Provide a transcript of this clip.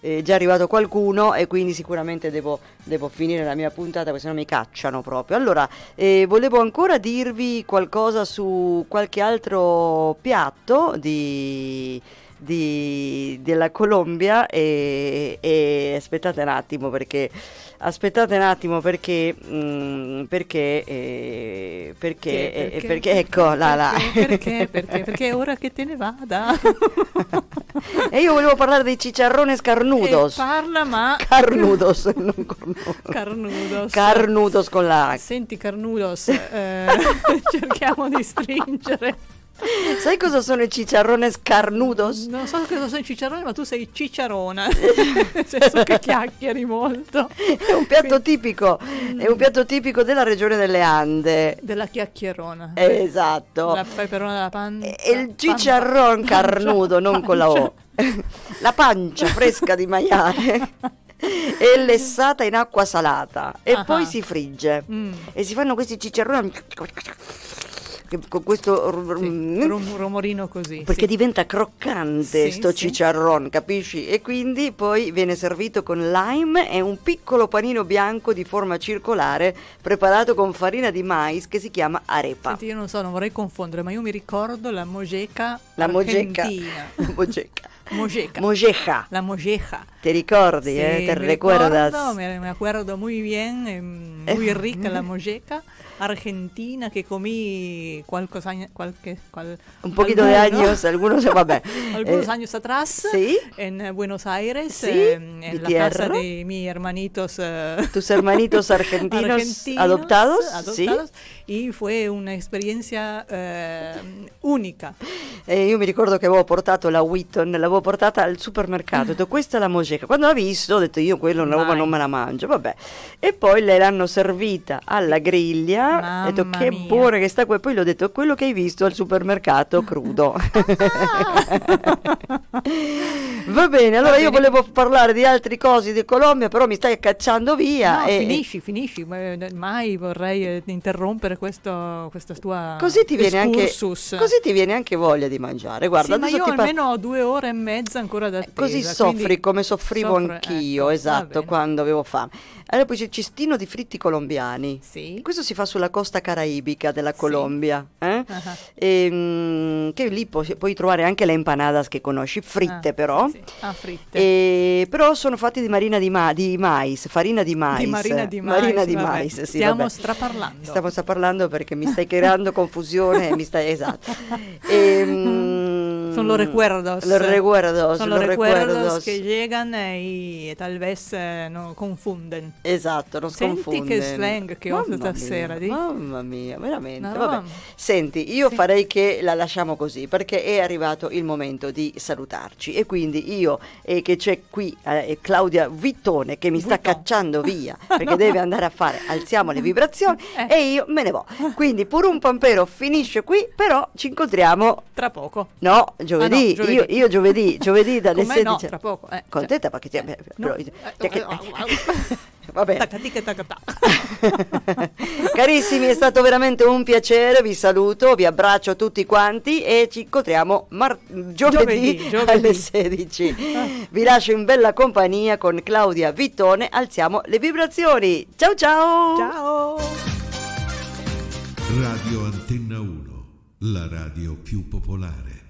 Eh, è già arrivato qualcuno e quindi sicuramente devo, devo finire la mia puntata perché sennò mi cacciano proprio. Allora, eh, volevo ancora dirvi qualcosa su qualche altro piatto di di, della Colombia e, e, aspettate un attimo perché aspettate un attimo perché mh, mm, perché, eh, perché, perché, eh, perché, ecco la la perché perché perché è ora che te ne vada e io volevo parlare dei cicciarrone scarnudos e parla ma carnudos non cornudos. carnudos carnudos con la senti carnudos eh, cerchiamo di stringere Sai cosa sono i cicciarrones carnudos? Non so cosa sono i cicciarroni, ma tu sei cicciarona, nel senso che chiacchieri molto. È un piatto Quindi... tipico, è un piatto tipico della regione delle Ande. Della chiacchierona. esatto. La peperona della panna. E il cicciarron pancia, carnudo, non con la O. la pancia fresca di maiale è lessata in acqua salata e uh ah -huh. poi ah. si frigge mm. e si fanno questi cicciarroni con questo sì, rum- mm, rumorino così. Perché sì. diventa croccante sì, sto cicciarron, capisci? E quindi poi viene servito con lime e un piccolo panino bianco di forma circolare preparato con farina di mais che si chiama arepa. Senti, io non so, non vorrei confondere, ma io mi ricordo la mogeca. La mogeca. La mogeca. Molleja. La molleja. Te ricordi, eh, te me recuerdas. me, acuerdo muy bien, em, muy rica la molleja. Argentina, que comí cuantos años, un poquito de años, algunos algunos eh, años atrás, ¿sí? en eh, Buenos Aires, em, en, la casa de mis hermanitos. Eh, Tus hermanitos argentinos, adoptados. adoptados y fue una experiencia única. yo me recuerdo que vos portado la en la boca l'avevo portata al supermercato, ho detto questa è la mojeca. Quando l'ha visto ho detto io quello una roba non me la mangio, vabbè. E poi lei l'hanno servita alla griglia, Mamma ho detto che mia. buona che sta qua, poi le ho detto quello che hai visto al supermercato crudo. Ah! Va bene, allora Va bene. io volevo parlare di altre cose di Colombia, però mi stai cacciando via. No, e, finisci, finisci, eh, mai vorrei eh, interrompere questo, questa tua così ti, viene anche, così ti viene anche voglia di mangiare. Guarda, sì, ma io almeno ho due ore e mezza ancora da eh, te. Così soffri come soffrivo soffre, anch'io, ecco, esatto, quando avevo fame. Allora poi c'è cistino di fritti colombiani. Sì. Questo si fa sulla costa caraibica della Colombia. Sì. Eh? ehm, che lì pu- puoi trovare anche le empanadas che conosci, fritte ah, però. Sì. Ah, fritte. E, però sono fatte di marina di, ma- di, mais, farina di mais. Di marina di mais. Marina di mais sì, Stiamo vabbè. straparlando. Stiamo straparlando perché mi stai creando confusione. mi stai, esatto. E, ehm, son los recuerdos. Los recuerdos. Son los, los recuerdos, recuerdos, que llegan y tal vez eh, no, confunden. Esatto, non Senti confunden. che slang che ho stasera. di... Mamma mia, veramente. No. Senti, io sì. farei che la lasciamo così perché è arrivato il momento di salutarci e quindi io e che c'è qui eh, Claudia Vittone che mi Vuitton. sta cacciando via perché no. deve andare a fare alziamo le vibrazioni eh. e io me ne vo. Quindi pur un pampero finisce qui, però ci incontriamo tra poco. No, giovedì, ah, no, giovedì. Io, io, giovedì, giovedì dalle Com'è 16. No, tra poco. Eh, Contenta cioè, perché ti... Eh, eh, cioè eh, no, eh, Va bene. Carissimi, è stato veramente un piacere, vi saluto, vi abbraccio tutti quanti e ci incontriamo mar- giovedì, giovedì, giovedì, alle 16. vi lascio in bella compagnia con Claudia Vittone, alziamo le vibrazioni. Ciao ciao! Ciao! Radio Antenna 1, la radio più popolare.